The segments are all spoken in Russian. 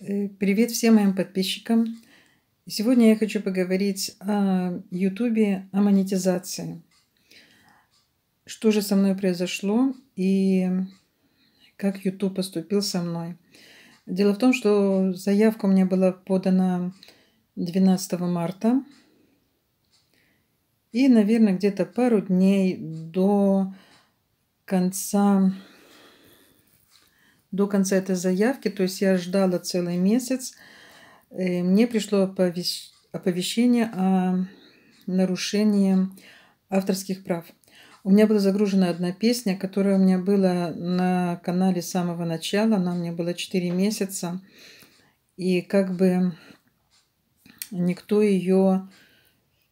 Э, привет всем моим подписчикам. Сегодня я хочу поговорить о Ютубе, о монетизации. Что же со мной произошло и как YouTube поступил со мной. Дело в том, что заявка у меня была подана 12 марта. И, наверное, где-то пару дней до конца до конца этой заявки, то есть я ждала целый месяц, мне пришло оповещение о нарушении авторских прав. У меня была загружена одна песня, которая у меня была на канале с самого начала. Она у меня была 4 месяца. И как бы никто ее...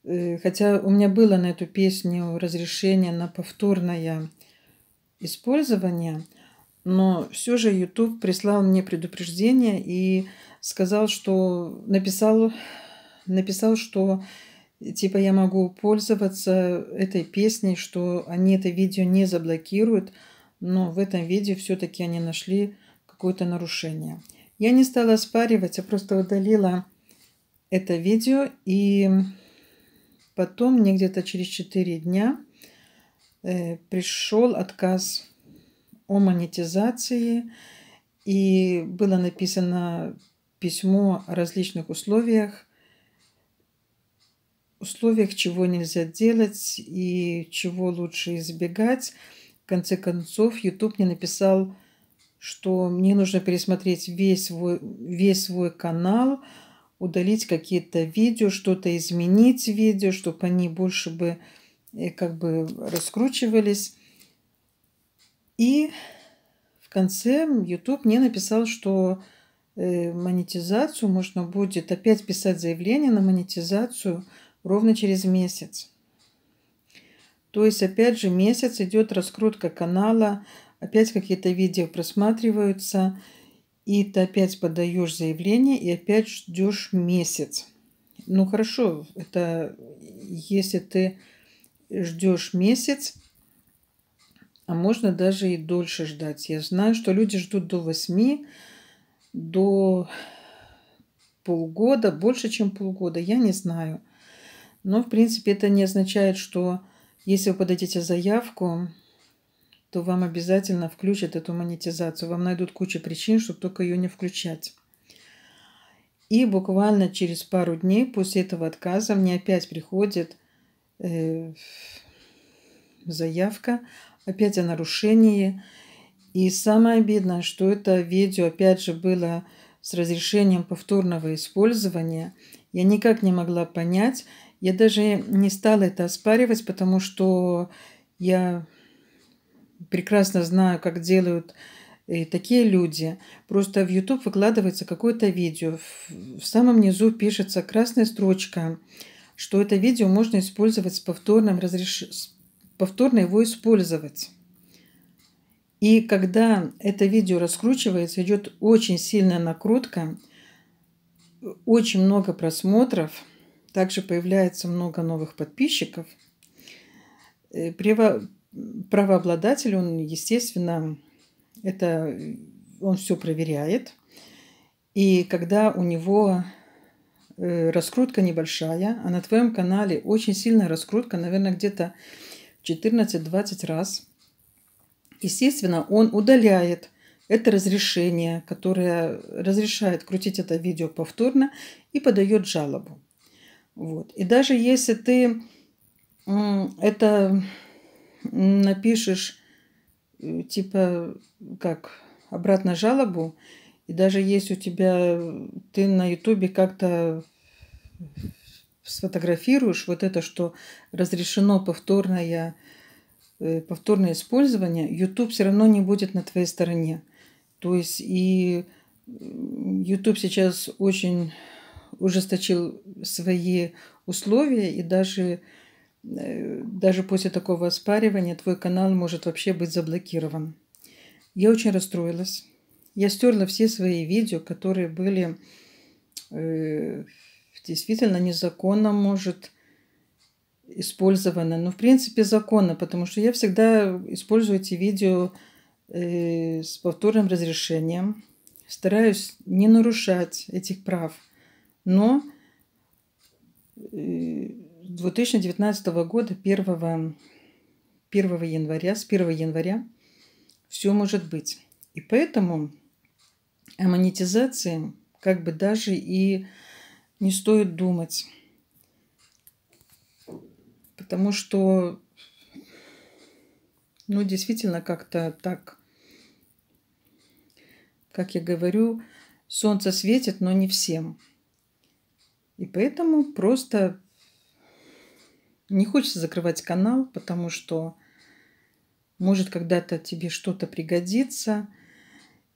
Э, хотя у меня было на эту песню разрешение на повторное использование – но все же YouTube прислал мне предупреждение и сказал, что написал, написал, что типа я могу пользоваться этой песней, что они это видео не заблокируют, но в этом видео все-таки они нашли какое-то нарушение. Я не стала спаривать, а просто удалила это видео и потом мне где-то через 4 дня э, пришел отказ о монетизации, и было написано письмо о различных условиях, условиях, чего нельзя делать и чего лучше избегать. В конце концов, YouTube мне написал, что мне нужно пересмотреть весь свой, весь свой канал, удалить какие-то видео, что-то изменить видео, чтобы они больше бы э, как бы раскручивались. И в конце YouTube мне написал, что э, монетизацию можно будет опять писать заявление на монетизацию ровно через месяц. То есть, опять же, месяц идет раскрутка канала, опять какие-то видео просматриваются, и ты опять подаешь заявление, и опять ждешь месяц. Ну хорошо, это если ты ждешь месяц, а можно даже и дольше ждать. Я знаю, что люди ждут до 8, до полгода, больше, чем полгода, я не знаю. Но, в принципе, это не означает, что если вы подадите заявку, то вам обязательно включат эту монетизацию. Вам найдут кучу причин, чтобы только ее не включать. И буквально через пару дней после этого отказа мне опять приходит э, заявка опять о нарушении. И самое обидное, что это видео опять же было с разрешением повторного использования. Я никак не могла понять. Я даже не стала это оспаривать, потому что я прекрасно знаю, как делают э, такие люди. Просто в YouTube выкладывается какое-то видео. В самом низу пишется красная строчка, что это видео можно использовать с повторным, разреш повторно его использовать. И когда это видео раскручивается, идет очень сильная накрутка, очень много просмотров, также появляется много новых подписчиков. Э, правообладатель, он, естественно, это он все проверяет. И когда у него э, раскрутка небольшая, а на твоем канале очень сильная раскрутка, наверное, где-то 14-20 раз. Естественно, он удаляет это разрешение, которое разрешает крутить это видео повторно и подает жалобу. Вот. И даже если ты это напишешь, э, типа, как, обратно жалобу, и даже если у тебя, э, ты на ютубе как-то сфотографируешь вот это, что разрешено повторное, э, повторное использование, YouTube все равно не будет на твоей стороне. То есть и YouTube сейчас очень ужесточил свои условия, и даже, э, даже после такого оспаривания твой канал может вообще быть заблокирован. Я очень расстроилась. Я стерла все свои видео, которые были э, действительно незаконно может использовано. Но ну, в принципе законно, потому что я всегда использую эти видео э, с повторным разрешением. Стараюсь не нарушать этих прав. Но э, 2019 года, 1, 1 января, с 1 января все может быть. И поэтому о монетизации как бы даже и не стоит думать. Потому что, ну, действительно как-то так, как я говорю, солнце светит, но не всем. И поэтому просто не хочется закрывать канал, потому что может когда-то тебе что-то пригодится.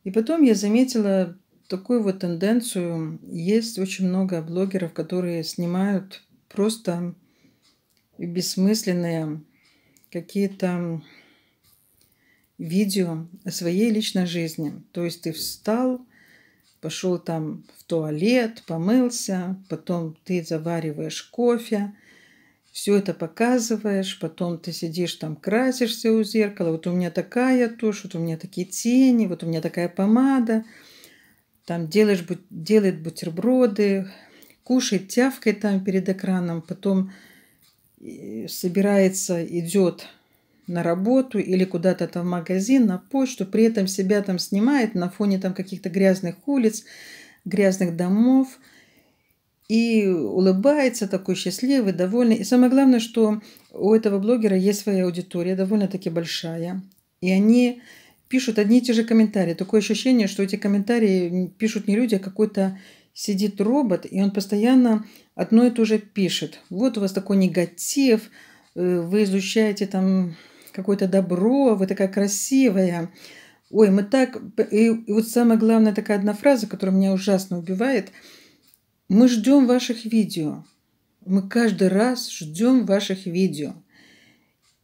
И потом я заметила такую вот тенденцию есть очень много блогеров, которые снимают просто бессмысленные какие-то видео о своей личной жизни. То есть ты встал, пошел там в туалет, помылся, потом ты завариваешь кофе, все это показываешь, потом ты сидишь там, красишься у зеркала, вот у меня такая тушь, вот у меня такие тени, вот у меня такая помада – там делаешь, делает бутерброды, кушает, тявкает там перед экраном, потом э, собирается, идет на работу или куда-то там в магазин, на почту, при этом себя там снимает на фоне там каких-то грязных улиц, грязных домов и улыбается такой счастливый, довольный. И самое главное, что у этого блогера есть своя аудитория, довольно-таки большая. И они пишут одни и те же комментарии. Такое ощущение, что эти комментарии пишут не люди, а какой-то сидит робот, и он постоянно одно и то же пишет. Вот у вас такой негатив, э, вы изучаете там какое-то добро, вы такая красивая. Ой, мы так... И, вот самая главная такая одна фраза, которая меня ужасно убивает. Мы ждем ваших видео. Мы каждый раз ждем ваших видео.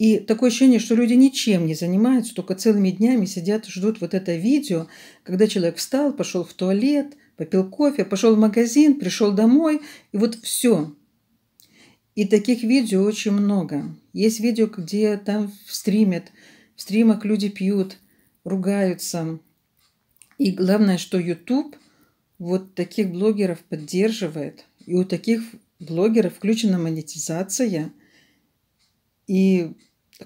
И такое ощущение, что люди ничем не занимаются, только целыми днями сидят, ждут вот это видео, когда человек встал, пошел в туалет, попил кофе, пошел в магазин, пришел домой, и вот все. И таких видео очень много. Есть видео, где там стримят, в стримах люди пьют, ругаются. И главное, что YouTube вот таких блогеров поддерживает. И у таких блогеров включена монетизация. И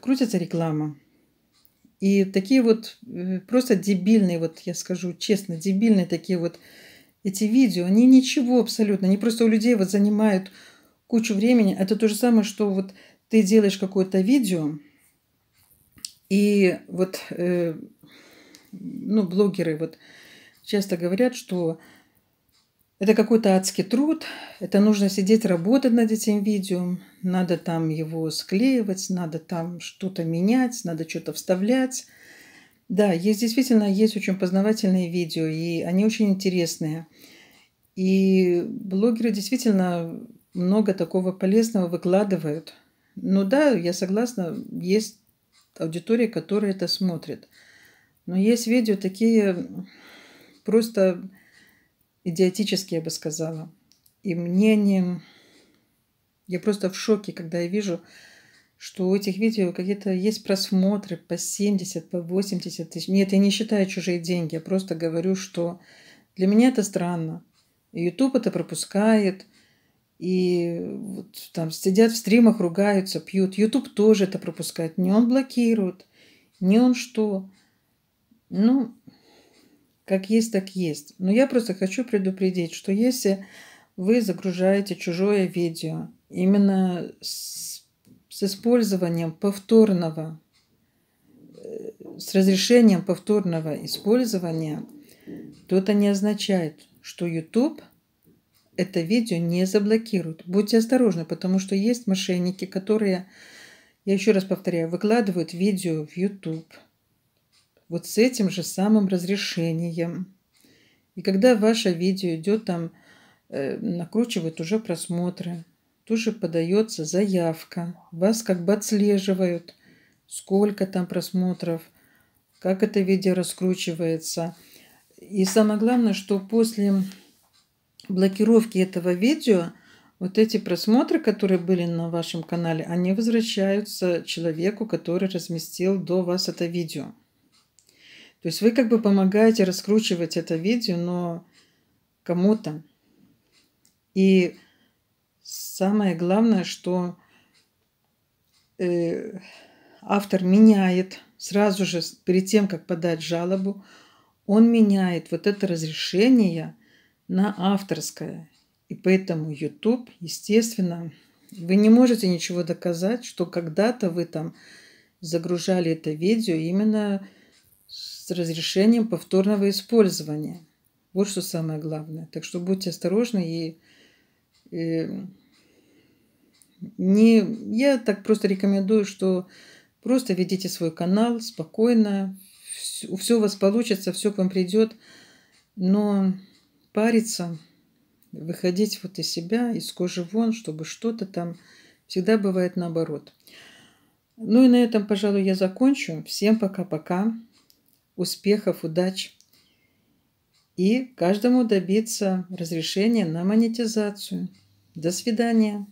крутится реклама. И такие вот э, просто дебильные, вот я скажу честно, дебильные такие вот эти видео, они ничего абсолютно, они просто у людей вот занимают кучу времени. Это то же самое, что вот ты делаешь какое-то видео, и вот, э, ну, блогеры вот часто говорят, что это какой-то адский труд, это нужно сидеть, работать над этим видео, надо там его склеивать, надо там что-то менять, надо что-то вставлять. Да, есть действительно есть очень познавательные видео, и они очень интересные. И блогеры действительно много такого полезного выкладывают. Ну да, я согласна, есть аудитория, которая это смотрит. Но есть видео такие просто идиотически, я бы сказала. И мнением Я просто в шоке, когда я вижу, что у этих видео какие-то есть просмотры по 70, по 80 тысяч. Нет, я не считаю чужие деньги, я просто говорю, что для меня это странно. И YouTube это пропускает, и вот там сидят в стримах, ругаются, пьют. YouTube тоже это пропускает. Не он блокирует, не он что. Ну, как есть, так есть. Но я просто хочу предупредить, что если вы загружаете чужое видео именно с, с использованием повторного, э, с разрешением повторного использования, то это не означает, что YouTube это видео не заблокирует. Будьте осторожны, потому что есть мошенники, которые, я еще раз повторяю, выкладывают видео в YouTube – вот с этим же самым разрешением. И когда ваше видео идет там, э, накручивают уже просмотры, тоже подается заявка. Вас как бы отслеживают, сколько там просмотров, как это видео раскручивается. И самое главное, что после блокировки этого видео вот эти просмотры, которые были на вашем канале, они возвращаются человеку, который разместил до вас это видео. То есть вы как бы помогаете раскручивать это видео, но кому-то. И самое главное, что э, автор меняет сразу же перед тем, как подать жалобу, он меняет вот это разрешение на авторское. И поэтому YouTube, естественно, вы не можете ничего доказать, что когда-то вы там загружали это видео именно с разрешением повторного использования. Вот что самое главное. Так что будьте осторожны и, и э, не... Я так просто рекомендую, что просто ведите свой канал спокойно, все, все у вас получится, все к вам придет, но париться, выходить вот из себя, из кожи вон, чтобы что-то там всегда бывает наоборот. Ну и на этом, пожалуй, я закончу. Всем пока-пока успехов, удач и каждому добиться разрешения на монетизацию. До свидания.